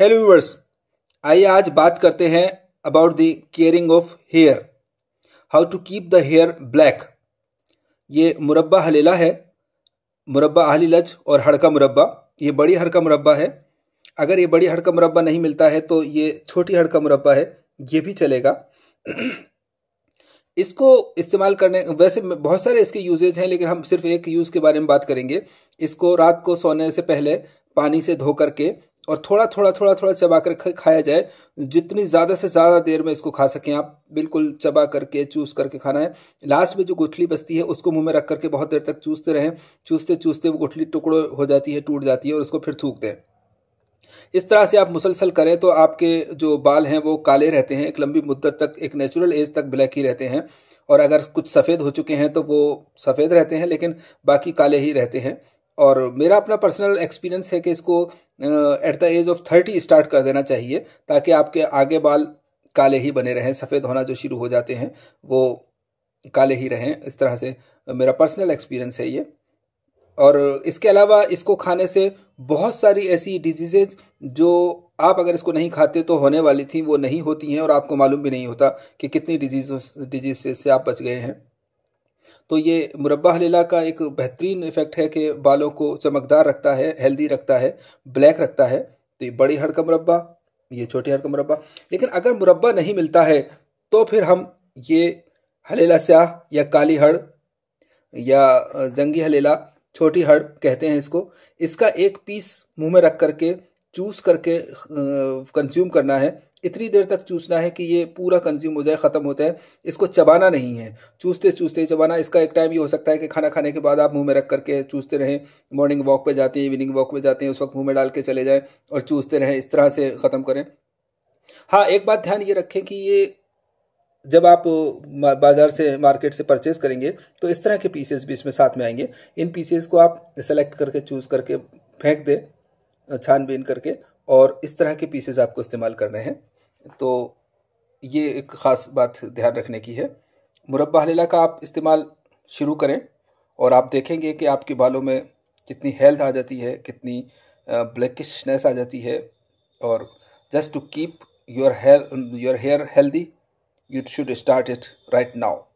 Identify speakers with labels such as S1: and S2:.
S1: hello viewers आइए आज बात करते हैं about the caring of hair how to keep the hair black ये मुरबा हलीला है मुरबा आहली लच और हड़का मुरबा ये बड़ी हड़का मुरबा है अगर ये बड़ी हड़का मुरबा नहीं मिलता है तो ये छोटी हड़का मुरबा है ये भी चलेगा इसको इस्तेमाल करने वैसे बहुत सारे इसके यूजेज हैं लेकिन हम सिर्फ एक यूज़ के बारे में बात करेंगे इसको रात को सोने से पहले पानी से धो करके और थोड़ा थोड़ा थोड़ा थोड़ा चबा कर खाया जाए जितनी ज़्यादा से ज़्यादा देर में इसको खा सकें आप बिल्कुल चबा करके चूस करके खाना है लास्ट में जो गुठली बचती है उसको मुंह में रख करके बहुत देर तक चूसते रहें चूसते चूसते वो गुठली टुकड़ो हो जाती है टूट जाती है और उसको फिर थूक दें इस तरह से आप मुसलसल करें तो आपके जो बाल हैं वो काले रहते हैं एक लंबी मुद्दत तक एक नेचुरल एज तक ब्लैक ही रहते हैं और अगर कुछ सफ़ेद हो चुके हैं तो वो सफ़ेद रहते हैं लेकिन बाकी काले ही रहते हैं और मेरा अपना पर्सनल एक्सपीरियंस है कि इसको at the age of thirty start कर देना चाहिए ताकि आपके आगे बाल काले ही बने रहें सफ़ेद होना जो शुरू हो जाते हैं वो काले ही रहें इस तरह से मेरा पर्सनल एक्सपीरियंस है ये और इसके अलावा इसको खाने से बहुत सारी ऐसी डिजीजेज जो आप अगर इसको नहीं खाते तो होने वाली थी वो नहीं होती हैं और आपको मालूम भी नहीं होता कि कितनी डिजीज डिजीज से आप बच गए हैं तो ये मुरबा हलीला का एक बेहतरीन इफेक्ट है कि बालों को चमकदार रखता है हेल्दी रखता है ब्लैक रखता है तो ये बड़ी हड़ का मुरबा ये छोटी हड़ का मुरबा लेकिन अगर मुरबा नहीं मिलता है तो फिर हम ये हलेला स्याह या काली हड़ या जंगी हलेला छोटी हड़ कहते हैं इसको इसका एक पीस मुंह में रख करके चूस करके कंज्यूम करना है इतनी देर तक चूसना है कि ये पूरा कंज्यूम हो जाए ख़त्म होता है इसको चबाना नहीं है चूसते चूसते चबाना इसका एक टाइम ये हो सकता है कि खाना खाने के बाद आप मुंह में रख करके चूसते रहें मॉर्निंग वॉक पे जाते हैं इवनिंग वॉक पे जाते हैं उस वक्त मुंह में डाल के चले जाएं और चूसते रहें इस तरह से ख़त्म करें हाँ एक बात ध्यान ये रखें कि ये जब आप बाज़ार से मार्केट से परचेज करेंगे तो इस तरह के पीसेस भी इसमें साथ में आएंगे इन पीसेस को आप सेलेक्ट करके चूज़ करके फेंक दें छानबीन करके और इस तरह के पीसेज आपको इस्तेमाल करने हैं तो ये एक ख़ास बात ध्यान रखने की है मुरबा हलीला का आप इस्तेमाल शुरू करें और आप देखेंगे कि आपके बालों में कितनी हेल्थ आ जाती है कितनी ब्लैकिशनेस आ जाती है और जस्ट टू कीप योर हेल your hair healthy you should start it right now